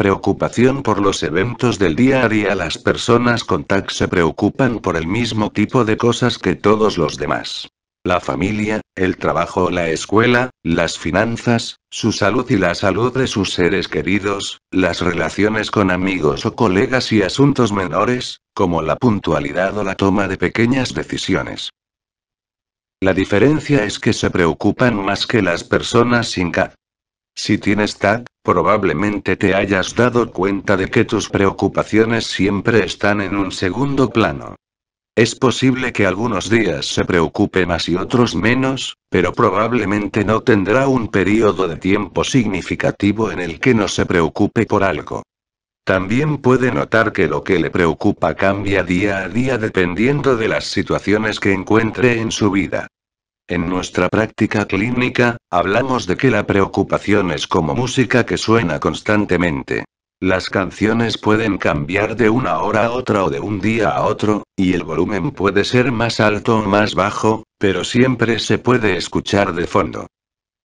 Preocupación por los eventos del día a día. Las personas con TAC se preocupan por el mismo tipo de cosas que todos los demás. La familia, el trabajo, la escuela, las finanzas, su salud y la salud de sus seres queridos, las relaciones con amigos o colegas y asuntos menores, como la puntualidad o la toma de pequeñas decisiones. La diferencia es que se preocupan más que las personas sin TAC. Si tienes tag, probablemente te hayas dado cuenta de que tus preocupaciones siempre están en un segundo plano. Es posible que algunos días se preocupe más y otros menos, pero probablemente no tendrá un periodo de tiempo significativo en el que no se preocupe por algo. También puede notar que lo que le preocupa cambia día a día dependiendo de las situaciones que encuentre en su vida. En nuestra práctica clínica, hablamos de que la preocupación es como música que suena constantemente. Las canciones pueden cambiar de una hora a otra o de un día a otro, y el volumen puede ser más alto o más bajo, pero siempre se puede escuchar de fondo.